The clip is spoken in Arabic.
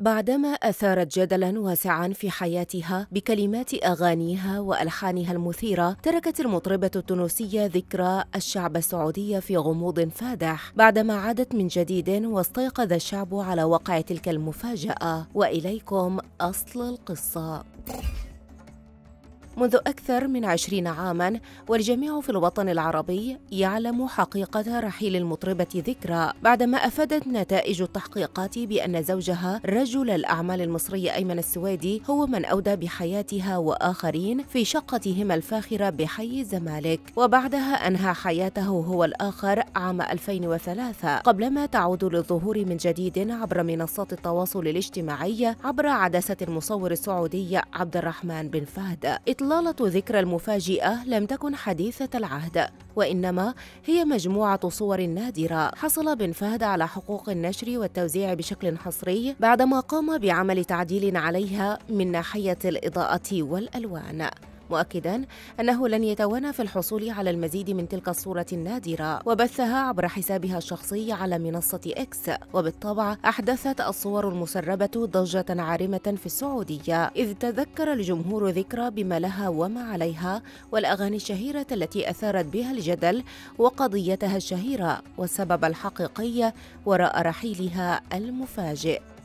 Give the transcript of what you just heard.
بعدما أثارت جدلا واسعا في حياتها بكلمات أغانيها وألحانها المثيرة تركت المطربة التونسية ذكرى الشعب السعودي في غموض فادح بعدما عادت من جديد واستيقظ الشعب على وقع تلك المفاجأة وإليكم أصل القصة منذ أكثر من عشرين عاما والجميع في الوطن العربي يعلم حقيقة رحيل المطربة ذكرى بعدما أفادت نتائج التحقيقات بأن زوجها رجل الأعمال المصري أيمن السويدي هو من أودى بحياتها وآخرين في شقتهما الفاخرة بحي الزمالك وبعدها أنهى حياته هو الآخر عام 2003 قبلما تعود للظهور من جديد عبر منصات التواصل الاجتماعي عبر عدسة المصور السعودي عبد الرحمن بن فهد إطلالة ذكرى المفاجئة لم تكن حديثة العهد وإنما هي مجموعة صور نادرة حصل بن فهد على حقوق النشر والتوزيع بشكل حصري بعدما قام بعمل تعديل عليها من ناحية الإضاءة والألوان مؤكدا أنه لن يتوانى في الحصول على المزيد من تلك الصورة النادرة وبثها عبر حسابها الشخصي على منصة إكس وبالطبع أحدثت الصور المسربة ضجة عارمة في السعودية إذ تذكر الجمهور ذكرى بما لها وما عليها والأغاني الشهيرة التي أثارت بها الجدل وقضيتها الشهيرة والسبب الحقيقي وراء رحيلها المفاجئ